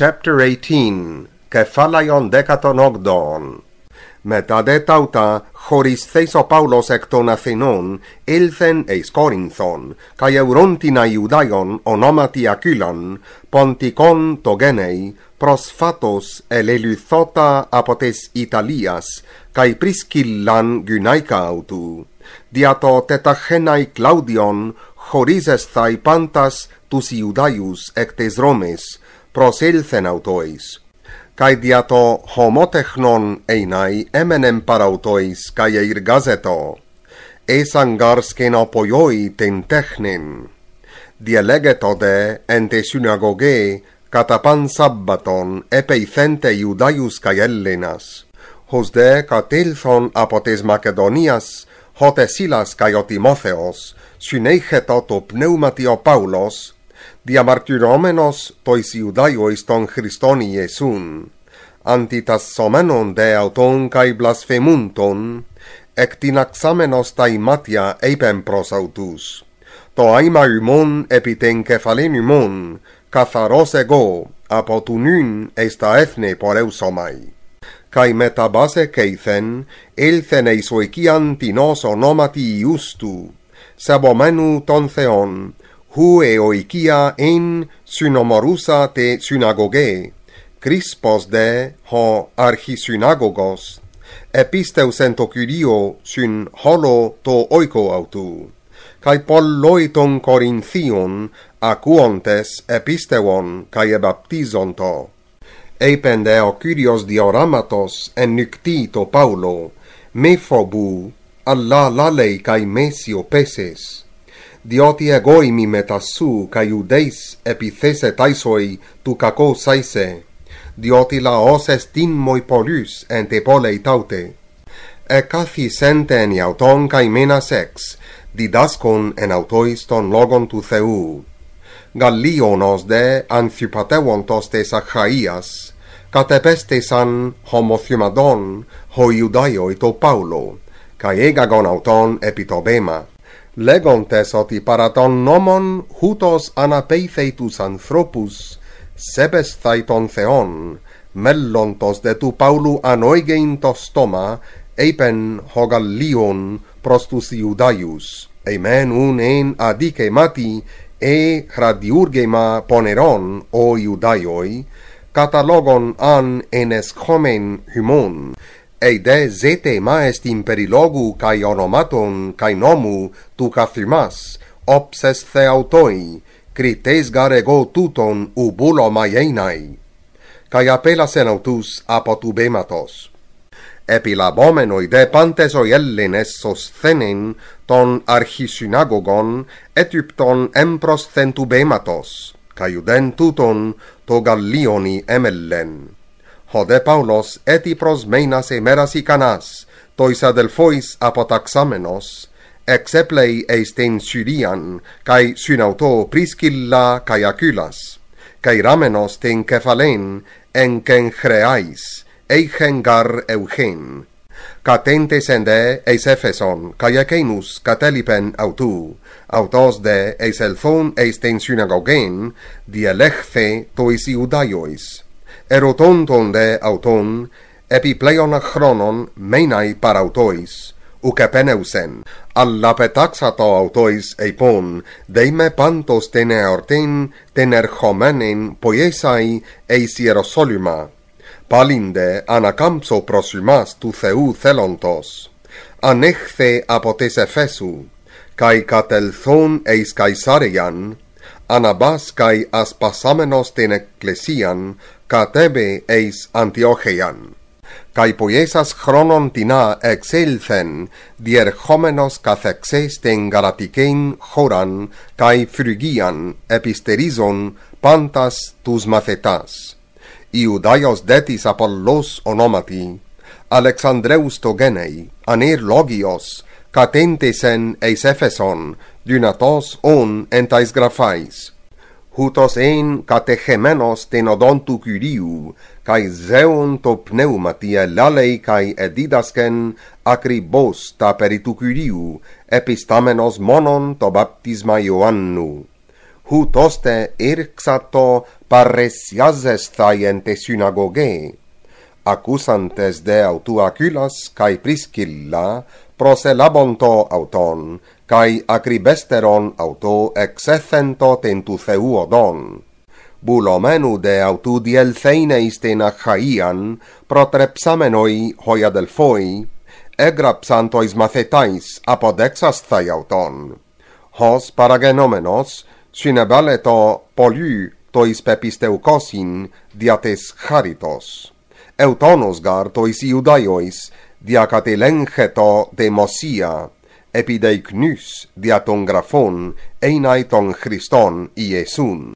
Chapter 18 Κεφάλαιον 18 Μετά δε ταύτα χωρίς θέσο Παύλος εκ των Αθηνών έλθεν εις Κόρινθον καί ευρών την ονόματι Ακύλων ποντικόν το γένεϊ προσφάτως ελελουθώτα από τες Ιταλίας καί πρίσκυλαν γυναίκα αυτού δια το τεταχέναι Κλάουδιον χωρίζεσθαι πάντας τους Ιουδαίους εκ τες Ρώμης προσήλθεν αυτοίς, καί δια το χωμότεχνον ειναι έμενεν παραουτοίς καί εργάζετο, εσαν γάρσκεν αποιόι την τέχνην. διαλέγετο δε εν τη συναγωγή κατά παν Σάμπατον επειθέντε Ιουδαίους καί Έλληνας, χως δε κατήλθον από της Μακεδονίας, ο Τεσίλας καί ο Τιμόθεος, συνέχετο το πνεύματι ο Παύλος, dia martyromenos tois iudaioi christoni iesun antitas somenon de auton kai blasfemunton ek tinaxamenos tai matia eipen prosautus to ai marimon epiten kefalenimon katharos ego apo tunyn eista ethne por eusomai kai metabase keithen elthen eisoikian tinos onomati iustu sabomenu ton theon hue oikia en synomorusa te synagoge, crispos de ho archisynagogos, episteu episteus syn holo to oico autu, cae pol loiton corinthion acuontes episteuon cae ebaptizon to. Epende o dioramatos en nucti to paulo, me fobu, lalei kai mesio peses διότι εγώ ημι μετά σου και ουδέις επιθέσε τάισοι του κακού σαίσε, διότι λαός εστίν μοι πολλούς εν τε πόλεοι τάουτε. Εκάθι σέντε εν ιαυτόν καί μένα σεξ, διδάσκον εν αυτοίς των λόγων του Θεού. Γαλλίον ως δε ανθυπατεύοντος τες αχαΐας, κατεπέστησαν χωμοθυμαδόν ο Ιουδαίοι το Παύλο, επί το βέμα legontes oti paraton nomon hutos anapeiceitus anthropus, sebes theon, mellontos de tu paulu TO stoma, eipen hogal lion prostus iudaius, eimen un en adice mati, e radiurgema poneron o iudaioi, catalogon an enes homen humon, eide zete maest in perilogu cae onomatum cae nomu tu cathrimas, opses theautoi, crites gar ego tuton ubulo maienai, cae apelasen autus apotubematos. Epilabomen oide pantes oi ellenes sosthenin ton archisynagogon etypton emprosthen tubematos, cae tuton to gallioni emellen hode paulos et pros meinas e meras i tois adelfois apotaxamenos exeplei eplei eis ten syrian cae synauto auto kai cae ramenos ten kefalen, en ken creais eichen gar eugen catentes en de eis efeson cae ecenus catelipen autu autos de eis elfon eis ten synagogen dialecce tois iudaiois ερωτών των δε αυτών, επί πλέον χρόνων μέναι παραυτοίς, ουκ επένεουσεν, αλλά πετάξα το αυτοίς επών, δε με πάντως την εορτήν την ερχομένην ποιέσαι εις Ιεροσόλυμα, πάλιντε ανακάμψω προς ημάς του Θεού θέλοντος, ανέχθε από τις Εφέσου, καί κατελθόν εις Καϊσάριαν, Anabas kai Aspasamenos ten ecclesian catebe eis antiochean. kai poiesas chronon tina exelthen dier homenos cathexes ten galatikein horan kai phrygian episterizon pantas tus mathetas Iudaios detis Apollos onomati Alexandreus togenei anir logios catentesen eis Epheson, dynatos on entais graphais. Hutos ein catechemenos tenodontu curiu, cae zeon to pneumatia lalei cae edidasken akribos bos ta peritu curiu, epistamenos monon to baptisma Ioannu. Hutoste irxato paresiazestai en ente synagoge, accusantes de autu aculas cae priskilla proselabonto labonto auton, cae acribesteron auto ex effento tentu theuo don. Bulomenu de autu diel theine isten achaian, pro trepsamenoi hoia del foi, egrapsantois mathetais apodexas thai auton. Hos paragenomenos, synebaleto polu tois pepisteucosin diates charitos. Eutonos gar tois iudaiois, διακατελέγχετο δημοσία, επιδεικνύς δια των γραφών έναι των Χριστών Ιησούν.